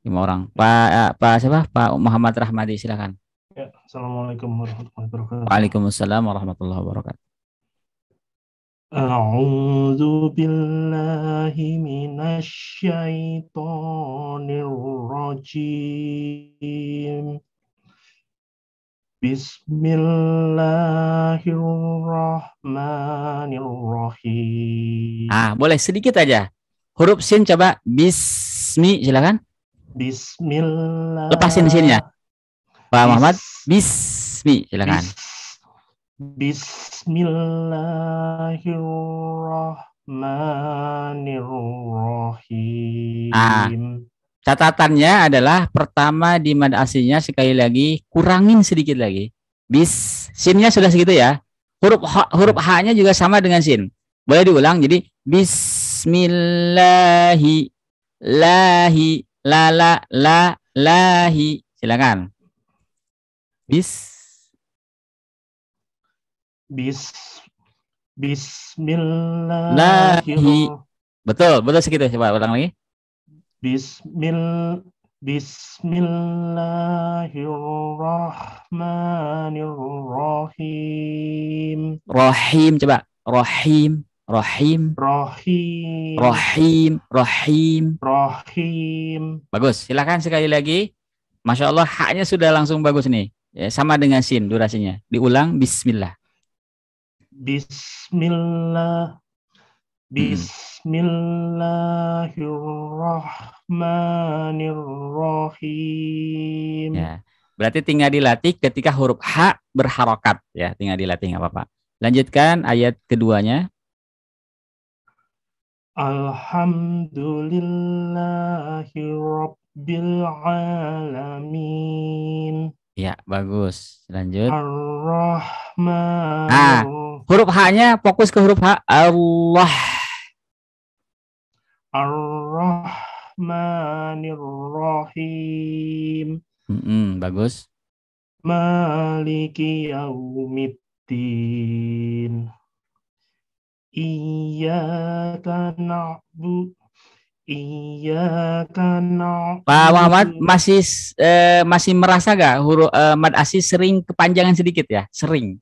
lima orang Pak eh, Pak siapa Pak Muhammad Rahmadi silakan ya, Assalamualaikum warahmatullahi wabarakatuh Waalaikumsalam warahmatullahi wabarakatuh أعوذ بالله من الشيطان الرجيم بسم الله الرحمن الرحيم Ah, boleh sedikit aja. Huruf sin coba bismi silakan. Bismillah. Lepasin sinnya. Pak Muhammad, bismi silakan. Bis Bismillahirrahmanirrahim. Ah, catatannya adalah pertama di mad aslinya sekali lagi kurangin sedikit lagi. Bis sinnya sudah segitu ya. Huruf H, huruf H-nya juga sama dengan sin. Boleh diulang jadi bismillahi lahi la la la lahi. Silakan. Bis bis Bismillahirrahmanirrahim. Betul, betul segitu. Coba ulang lagi. Bismil Bismillahirrahmanirrahim. Rahim coba. Rahim. Rahim. Rahim. Rahim. Rahim. Rahim. Bagus. Silakan sekali lagi. Masya Allah haknya sudah langsung bagus nih. Ya, sama dengan sin durasinya. Diulang Bismillah. Bismillah hmm. Bismillahirrahmanirrahim. Ya. Berarti tinggal dilatih ketika huruf H berharokat ya, tinggal dilatih nggak apa-apa. Lanjutkan ayat keduanya. Alhamdulillahirabbil alamin. Iya, bagus. Lanjut. Ar-Rahman. Nah, huruf H-nya fokus ke huruf H. Allah. Ar-Rahmanir-Rahim. Mm -mm, bagus. Maliki yaumiddin. Iyyaka na'budu Iya kan. Pak Muhammad masih eh, masih merasa gak huruf eh, mad asli sering kepanjangan sedikit ya, sering.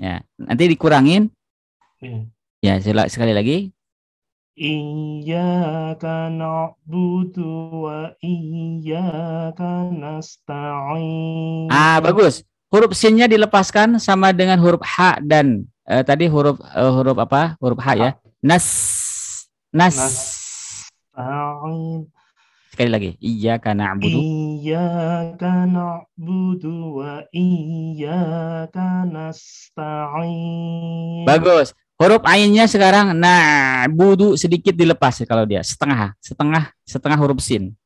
Ya, nanti dikurangin. Ya, Ya, sila, sekali lagi. Iya kan butuh iya kan Ah, bagus. Huruf sinnya dilepaskan sama dengan huruf h dan eh, tadi huruf eh, huruf apa? Huruf h ya. Nas. Nas. nas nasta'in Sekali lagi. Iya karena abudu. Iya karena wa iya karena nasta'in. Bagus. Huruf ainnya sekarang nah sedikit dilepas ya kalau dia setengah setengah setengah huruf sin.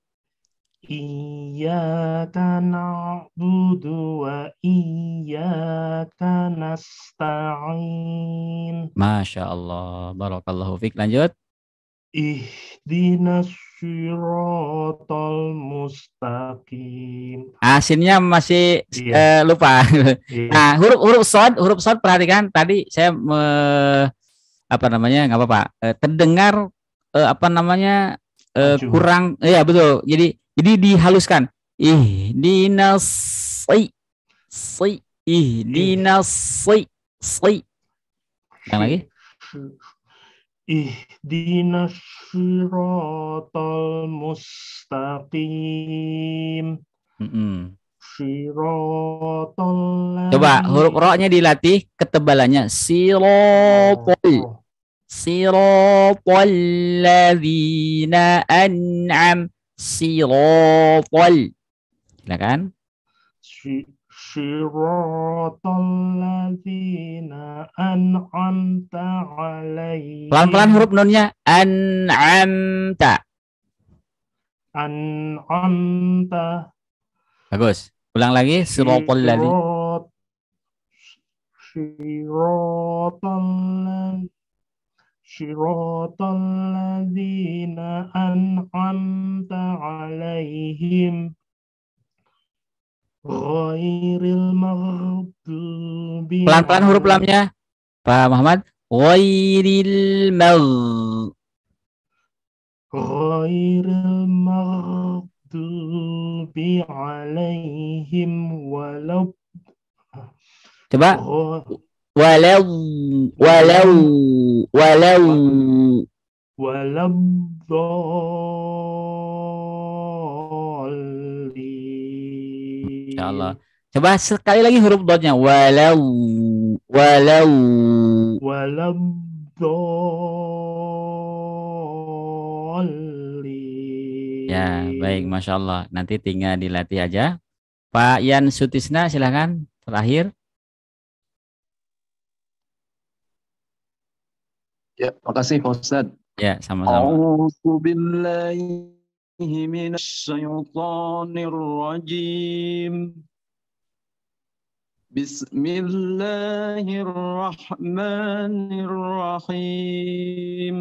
Iya karena wa iya karena nasta'in. Masya Allah. Barakallahu fiqh. Lanjut. Ihdinas siratal mustaqim. Asinnya masih iya. eh, lupa. Iya. Nah, huruf huruf sod, huruf sod perhatikan tadi saya me, apa namanya? nggak apa-apa. Eh, terdengar eh, apa namanya? Eh, kurang kurang eh, ya betul. Jadi jadi dihaluskan. Ihdinas si si ihdinas iya. si si. Yang lagi? Ih Ihdinas syiratal mustaqim. Mm Coba huruf nya dilatih ketebalannya. Sirotol. Oh. Sirotol ladhina an'am. Sirotol. Silakan. Pelan-pelan huruf nunnya an'amta. An'amta. Bagus. Ulang lagi siratal ladzi. Siratal Siratal ladzina an'amta alaihim. Pelan-pelan huruf lamnya. Pak Muhammad. Wairil mal. Wairil maghdubi alaihim walau. Coba. Walau. Walau. Walau. Walau. Insya Allah. Iya. Coba sekali lagi huruf dotnya. Walau. Walau. walam Ya, baik. Masya Allah. Nanti tinggal dilatih aja. Pak Yan Sutisna, silahkan. Terakhir. Ya, makasih Pak Ustadz. Ya, sama-sama. من الشيطان الرجيم بسم الله الرحمن الرحيم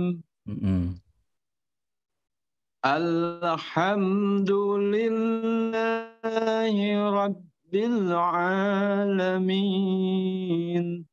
الحمد لله رب العالمين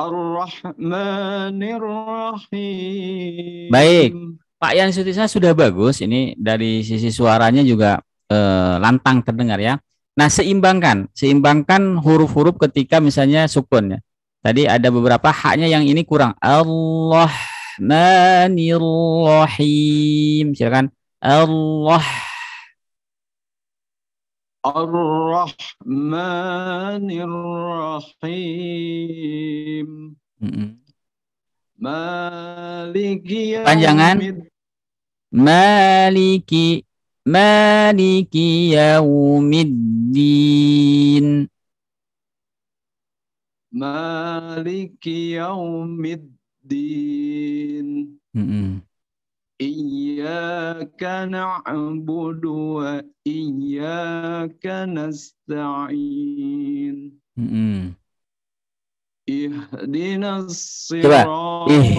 الرحمن الرحيم Baik, Pak Yan Sutisa sudah bagus. Ini dari sisi suaranya juga eh, lantang terdengar ya. Nah, seimbangkan, seimbangkan huruf-huruf ketika misalnya sukun ya. Tadi ada beberapa haknya yang ini kurang. Allah Rahmanirrahim. Silakan. Allah Ar-Rahmanir Rahim. Mm -mm. Maliki panjangan Maliki Maliki yaumiddin Maliki yaumiddin mm -hmm. Iyaka na'budu wa iyaka nasta'in mm Ihdinas Coba. Ih.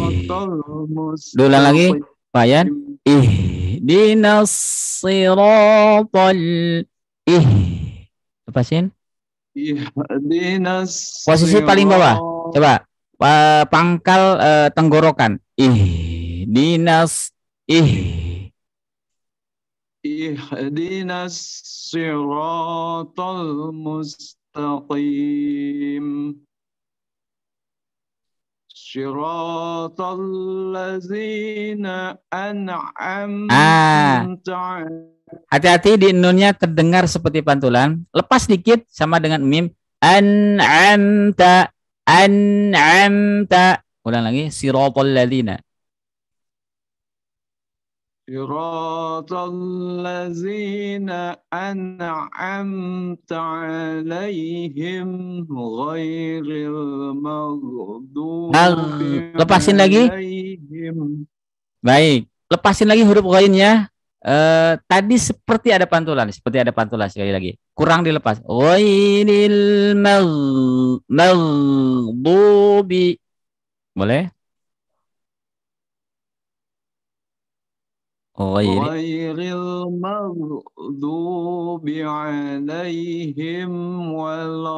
Diulang lagi. Payan. ih siratal ih. Lepasin. Ihdinas Posisi paling bawah. Coba. pangkal uh, tenggorokan. Ih. Dinas ih. ihdinas siratal mustaqim صراط الذين أنعمت ah. Hati-hati di nunnya terdengar seperti pantulan. Lepas dikit sama dengan mim. An'amta. An'amta. Ulang lagi. Sirotol ladina. صراط الذين أنعمت عليهم غير المغضوب lepasin lagi baik lepasin lagi huruf lainnya Uh, eh, tadi seperti ada pantulan, seperti ada pantulan sekali lagi. Kurang dilepas. Ghainil maghdubi. Boleh? غير غير المغضوب عليهم ولا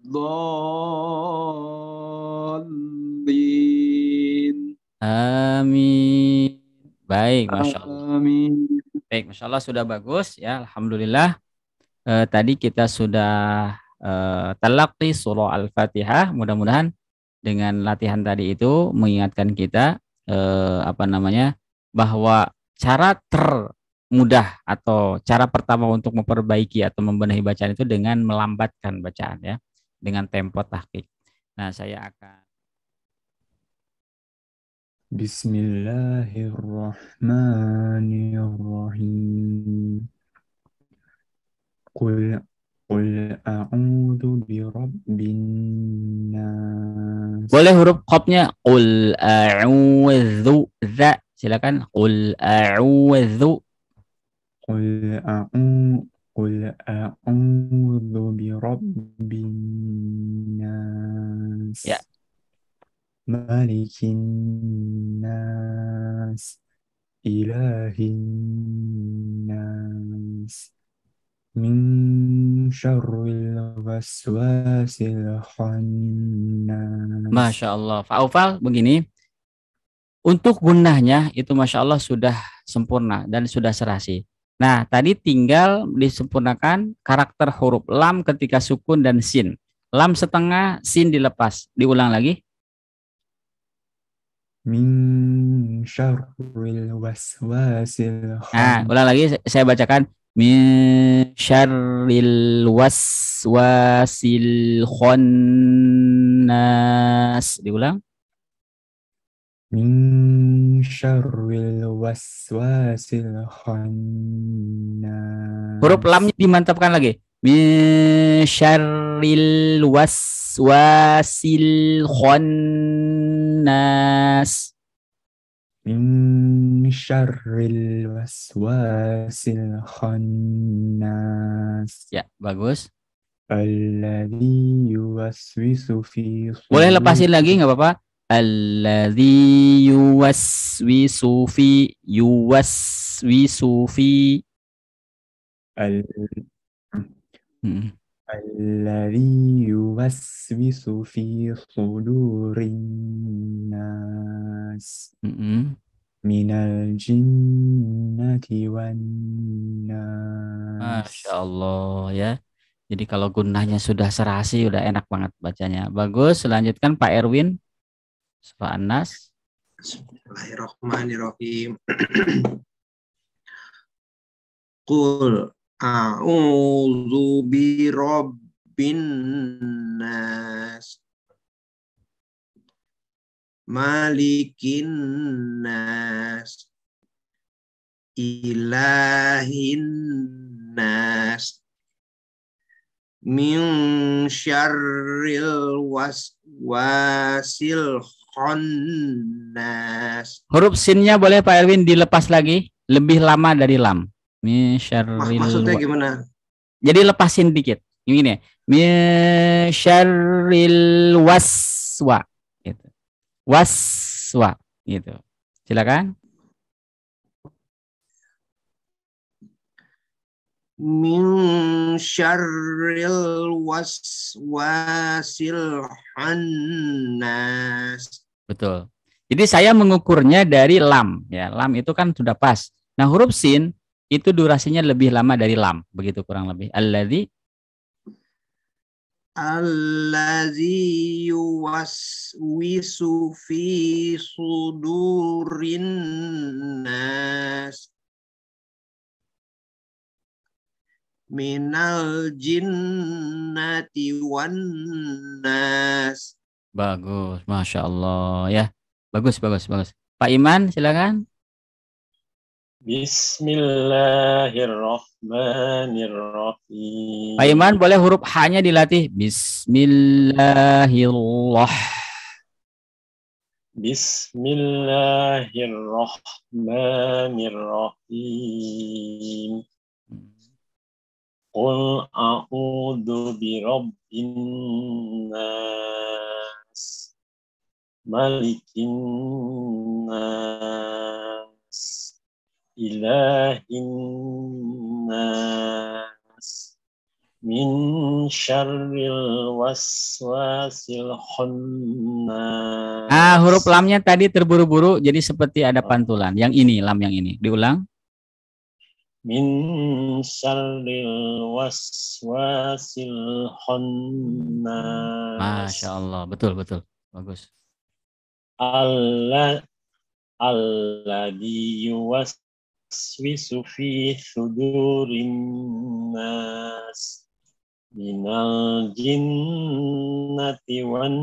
الضالين Amin. Baik, Masya Allah. Amin. Baik, Masya Allah sudah bagus ya. Alhamdulillah. Eh, tadi kita sudah eh, talaki surah Al-Fatihah. Mudah-mudahan dengan latihan tadi itu mengingatkan kita eh, apa namanya bahwa cara termudah atau cara pertama untuk memperbaiki atau membenahi bacaan itu dengan melambatkan bacaan ya dengan tempo tahqiq. Nah, saya akan Bismillahirrahmanirrahim. Qul Qul a'udzu bi nas. Boleh huruf qafnya qul a'udzu za Silakan qul a'udzu qul a'udzu qul a'udzu bi rabbin nas. Ya. Malikin nas. Ilahin nas. من شر Masya Allah. Faufal begini. Untuk gunahnya itu Masya Allah sudah sempurna dan sudah serasi. Nah, tadi tinggal disempurnakan karakter huruf lam ketika sukun dan sin. Lam setengah, sin dilepas. Diulang lagi. Min syarril waswasil Nah, ulang lagi saya bacakan. Min syarril waswasil khannas. Diulang waswasil Huruf lamnya dimantapkan lagi. Misharil waswasil khannas. Min syarril waswasil khannas. Ya, bagus. Alladhi yuwaswisu fi Boleh lepasin lagi nggak apa-apa? alladhi yuwaswisu fi yuwaswisu fi al hmm. alladhi yuwaswisu fi sudurin nas mm -hmm. minal jinnati wan nas Masya ya jadi kalau gunanya sudah serasi udah enak banget bacanya bagus selanjutkan Pak Erwin Surah An-Nas. Bismillahirrahmanirrahim. Qul a'udzu bi rabbin nas. Malikin nas. Ilahin nas min syarril waswasil konnas. Huruf sinnya boleh Pak Erwin dilepas lagi, lebih lama dari lam. Misyarril. Maksudnya gimana? Jadi lepasin dikit. Ini nih. Misharil waswa gitu. Waswa gitu. Silakan. min syarril waswasil hannas Betul. Jadi saya mengukurnya dari lam ya. Lam itu kan sudah pas. Nah, huruf sin itu durasinya lebih lama dari lam, begitu kurang lebih. Alladhi. Alladhi yuwaswisu fi sudurin nas minal jinnati wan nas Bagus, masya Allah ya. Bagus, bagus, bagus. Pak Iman, silakan. Bismillahirrahmanirrahim. Pak Iman, boleh huruf H-nya dilatih. Bismillahirrahmanirrahim. Bismillahirrahmanirrahim. Qul a'udzu birabbin nas malikin nas ilahin nas min syarril waswasil khannas Ah, huruf lamnya tadi terburu-buru jadi seperti ada pantulan. Yang ini lam yang ini. Diulang. من شر الوسواس الخناس Masya Allah, betul, betul. Bagus. Allah alladhi yuwaswisu fi sudurin nas minal jinnati wan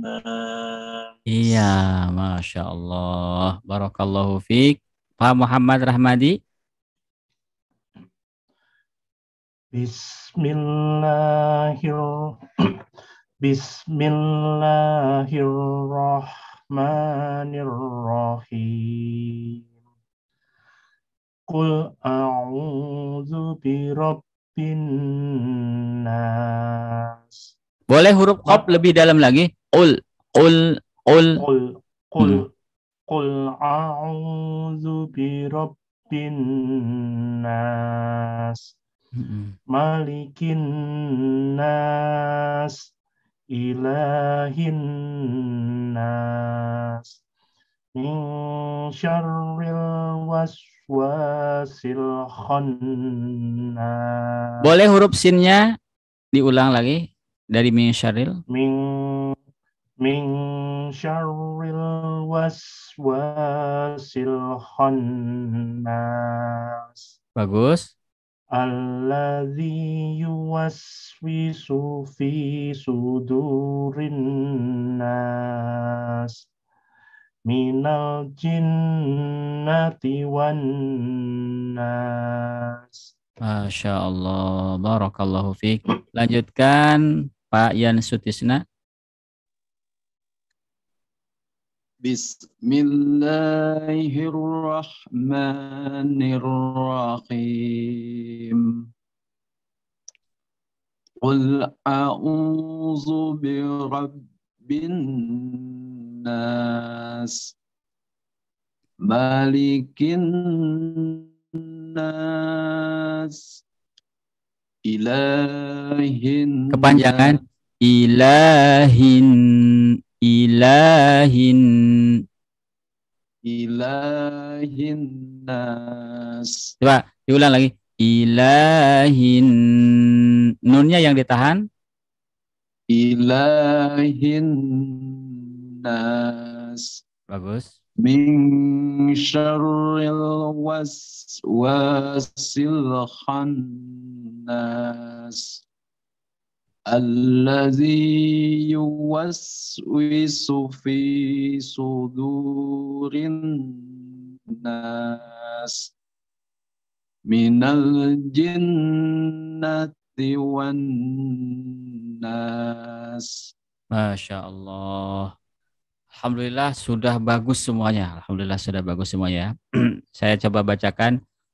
nas. Iya, Masya Allah. Barakallahu fiqh. Pak Muhammad Rahmadi, Bismillahir Bismillahirrahmanirrahim. Qul a'udzu rabbin nas. Boleh huruf qaf lebih dalam lagi? Qul qul qul qul qul hmm. qul a'udzu rabbin nas hmm Malikin nas, ilahin nas, min syarril waswasil khannas. Boleh huruf sinnya diulang lagi dari min syarril? Min min syarril waswasil khannas. Bagus. Alladhi yuwaswisu fi sudurin nas minal jinnati wan nas. Masya Allah, barakallahu fiik. Lanjutkan Pak Yan Sutisna. بسم الله الرحمن الرحيم قل أعوذ برب الناس مالك kepanjangan ilahin ilahin ilahin nas coba diulang lagi ilahin nunnya yang ditahan ilahin nas bagus min syarril waswasil khannas الذي يوسوس في صدور الناس من الجنة والناس Masya Allah. Alhamdulillah sudah bagus semuanya. Alhamdulillah sudah bagus semuanya. Saya coba bacakan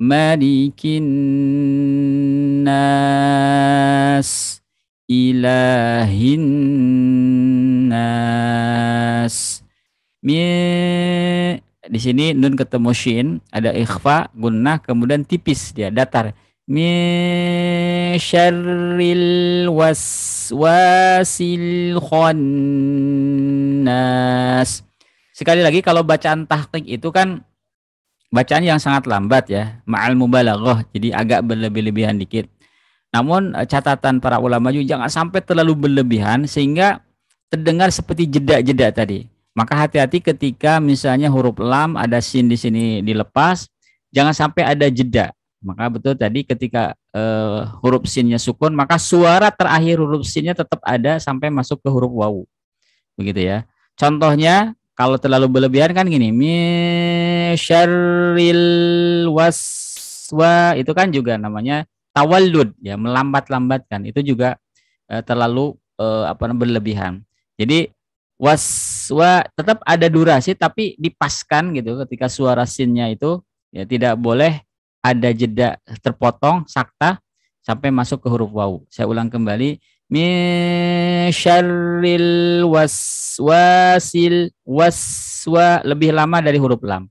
malikin nas ilahin nas mi di sini nun ketemu shin ada ikhfa gunnah kemudian tipis dia datar mi syarril waswasil khannas sekali lagi kalau bacaan tahqiq itu kan bacaan yang sangat lambat ya ma'al mubalaghah jadi agak berlebih-lebihan dikit namun eh, catatan para ulama juga jangan sampai terlalu berlebihan sehingga terdengar seperti jeda-jeda tadi maka hati-hati ketika misalnya huruf lam ada sin di sini dilepas jangan sampai ada jeda maka betul tadi ketika uh, huruf sinnya sukun maka suara terakhir huruf sinnya tetap ada sampai masuk ke huruf wawu begitu ya contohnya kalau terlalu berlebihan kan gini misyaril waswa itu kan juga namanya tawallud ya melambat-lambatkan itu juga eh, terlalu eh, apa berlebihan jadi waswa tetap ada durasi tapi dipaskan gitu ketika suara sinnya itu ya tidak boleh ada jeda terpotong sakta sampai masuk ke huruf wau saya ulang kembali min syarril waswasil waswa lebih lama dari huruf lam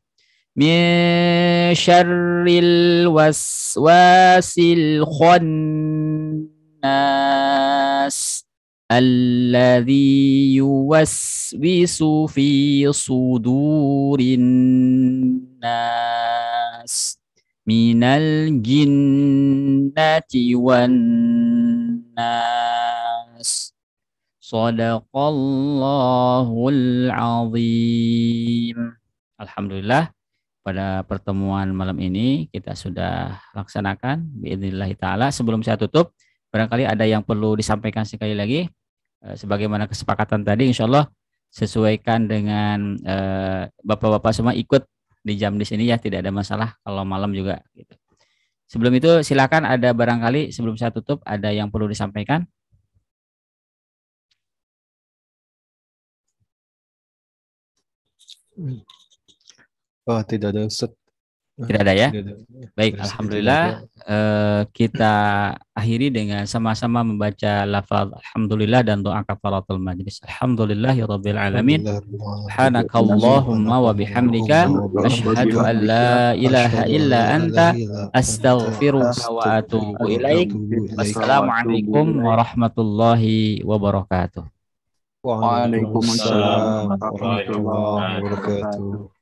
min syarril waswasil khannas alladhi yuwaswisu fi sudurin nas minal jinnati wan nas Sadaqallahul azim Alhamdulillah pada pertemuan malam ini kita sudah laksanakan biidznillah taala sebelum saya tutup barangkali ada yang perlu disampaikan sekali lagi eh, sebagaimana kesepakatan tadi insyaallah sesuaikan dengan eh, bapak-bapak uh, semua ikut di jam di sini ya tidak ada masalah kalau malam juga gitu. Sebelum itu silakan ada barangkali sebelum saya tutup ada yang perlu disampaikan. Oh, tidak ada Ustaz. Nah, tidak ada ya. Iya. Baik, Terus alhamdulillah ya. Eh, kita akhiri dengan sama-sama membaca lafaz alhamdulillah dan doa kafaratul majlis. Alhamdulillah ya rabbil alamin. Subhanakallahumma wa bihamdika asyhadu an la ilaha illa anta astaghfiruka wa atubu ilaik. Wassalamualaikum warahmatullahi wabarakatuh. Waalaikumsalam warahmatullahi wabarakatuh.